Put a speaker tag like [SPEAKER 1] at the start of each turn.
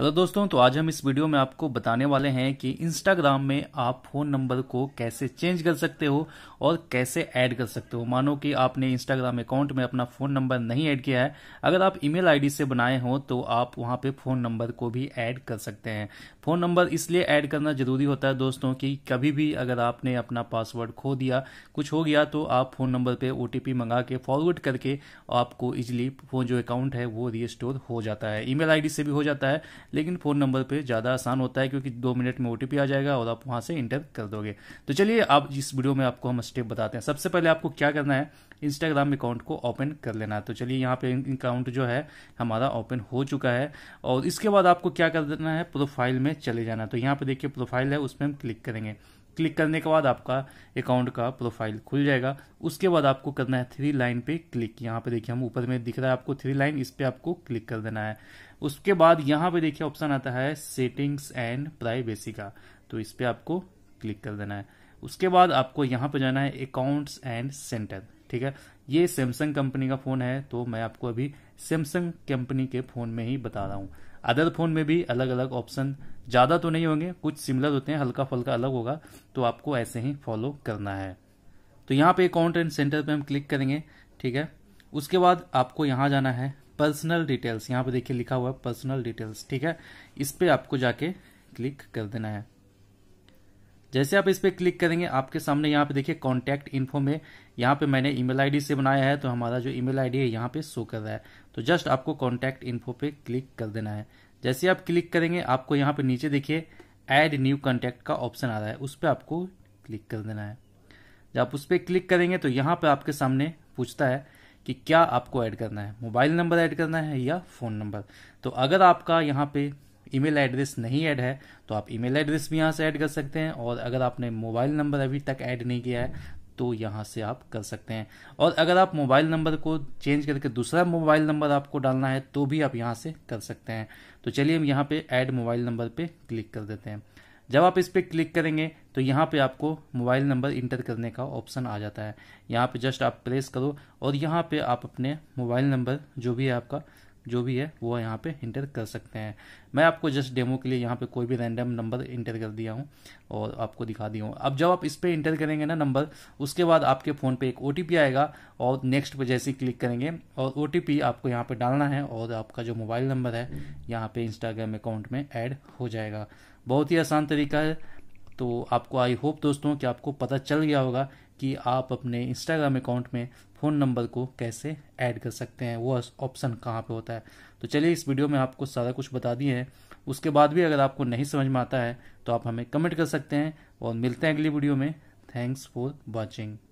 [SPEAKER 1] hello दोस्तों तो आज हम इस वीडियो में आपको बताने वाले हैं कि इंस्टाग्राम में आप फ़ोन नंबर को कैसे चेंज कर सकते हो और कैसे ऐड कर सकते हो मानो कि आपने इंस्टाग्राम अकाउंट में अपना फ़ोन नंबर नहीं ऐड किया है अगर आप ईमेल आईडी से बनाए हो तो आप वहां पे फ़ोन नंबर को भी ऐड कर सकते हैं फ़ोन नंबर इसलिए ऐड करना ज़रूरी होता है दोस्तों की कभी भी अगर आपने अपना पासवर्ड खो दिया कुछ हो गया तो आप फ़ोन नंबर पर ओ मंगा के फॉरवर्ड करके आपको इजिली फ़ोन जो अकाउंट है वो रिस्टोर हो जाता है ई मेल से भी हो जाता है लेकिन फ़ोन नंबर पर ज़्यादा आसान होता है क्योंकि दो मिनट में ओ आ जाएगा और आप वहाँ से इंटर कर दोगे तो चलिए आप इस वीडियो में आपको हम स्टेप बताते हैं सबसे पहले आपको क्या करना है इंस्टाग्राम अकाउंट को ओपन कर लेना है तो चलिए यहाँ पे अकाउंट जो है हमारा ओपन हो चुका है और इसके बाद आपको क्या करना है प्रोफाइल में चले जाना है तो यहाँ पे देखिए प्रोफाइल है उसमें हम क्लिक करेंगे क्लिक करने के बाद आपका अकाउंट का प्रोफाइल खुल जाएगा उसके बाद आपको करना है थ्री लाइन पे क्लिक यहाँ पे देखिए हम ऊपर में दिख रहा है आपको थ्री लाइन इस पर आपको क्लिक कर देना है उसके बाद यहाँ पे देखिए ऑप्शन आता है सेटिंग्स एंड प्राइवेसी का तो इस पर आपको क्लिक कर देना है उसके बाद आपको यहाँ पे जाना है अकाउंट्स एंड सेंटर ठीक है ये सैमसंग कंपनी का फोन है तो मैं आपको अभी सैमसंग कंपनी के फोन में ही बता रहा हूँ अदर फोन में भी अलग अलग ऑप्शन ज़्यादा तो नहीं होंगे कुछ सिमिलर होते हैं हल्का फुल्का अलग होगा तो आपको ऐसे ही फॉलो करना है तो यहाँ पे अकाउंट एंड सेंटर पे हम क्लिक करेंगे ठीक है उसके बाद आपको यहाँ जाना है पर्सनल डिटेल्स यहाँ पे देखिए लिखा हुआ है पर्सनल डिटेल्स ठीक है इस पे आपको जाके क्लिक कर देना है जैसे आप इस पर क्लिक करेंगे आपके सामने यहाँ पे देखिए कॉन्टैक्ट इन्फो में यहाँ पे मैंने ईमेल आईडी से बनाया है तो हमारा जो ईमेल आईडी है यहाँ पे शो कर रहा है तो जस्ट आपको कॉन्टैक्ट इन्फो पे क्लिक कर देना है जैसे आप क्लिक करेंगे आपको यहाँ पे नीचे देखिए ऐड न्यू कॉन्टैक्ट का ऑप्शन आ रहा है उस पर आपको क्लिक कर देना है जब आप उस पर क्लिक करेंगे तो यहाँ पर आपके सामने पूछता है कि क्या आपको ऐड करना है मोबाइल नंबर ऐड करना है या फ़ोन नंबर तो अगर आपका यहाँ पे ईमेल एड्रेस नहीं ऐड है तो आप ईमेल एड्रेस भी यहाँ से ऐड कर सकते हैं और अगर आपने मोबाइल नंबर अभी तक ऐड नहीं किया है तो यहाँ से आप कर सकते हैं और अगर आप मोबाइल नंबर को चेंज करके दूसरा मोबाइल नंबर आपको डालना है तो भी आप यहाँ से कर सकते हैं तो चलिए हम यहाँ पे ऐड मोबाइल नंबर पे क्लिक कर देते हैं जब आप इस पर क्लिक करेंगे तो यहाँ पे आपको मोबाइल नंबर इंटर करने का ऑप्शन आ जाता है यहाँ पे जस्ट आप प्रेस करो और यहाँ पे आप अपने मोबाइल नंबर जो भी है आपका जो भी है वो यहाँ पे इंटर कर सकते हैं मैं आपको जस्ट डेमो के लिए यहाँ पे कोई भी रैंडम नंबर इंटर कर दिया हूँ और आपको दिखा दिया हूँ अब जब आप इस पर इंटर करेंगे ना नंबर उसके बाद आपके फ़ोन पे एक ओ आएगा और नेक्स्ट पे जैसे क्लिक करेंगे और ओ आपको यहाँ पर डालना है और आपका जो मोबाइल नंबर है यहाँ पर इंस्टाग्राम अकाउंट में ऐड हो जाएगा बहुत ही आसान तरीका है तो आपको आई होप दोस्तों कि आपको पता चल गया होगा कि आप अपने इंस्टाग्राम अकाउंट में फ़ोन नंबर को कैसे ऐड कर सकते हैं वो ऑप्शन कहाँ पे होता है तो चलिए इस वीडियो में आपको सारा कुछ बता दिए हैं उसके बाद भी अगर आपको नहीं समझ में आता है तो आप हमें कमेंट कर सकते हैं और मिलते हैं अगली वीडियो में थैंक्स फॉर वॉचिंग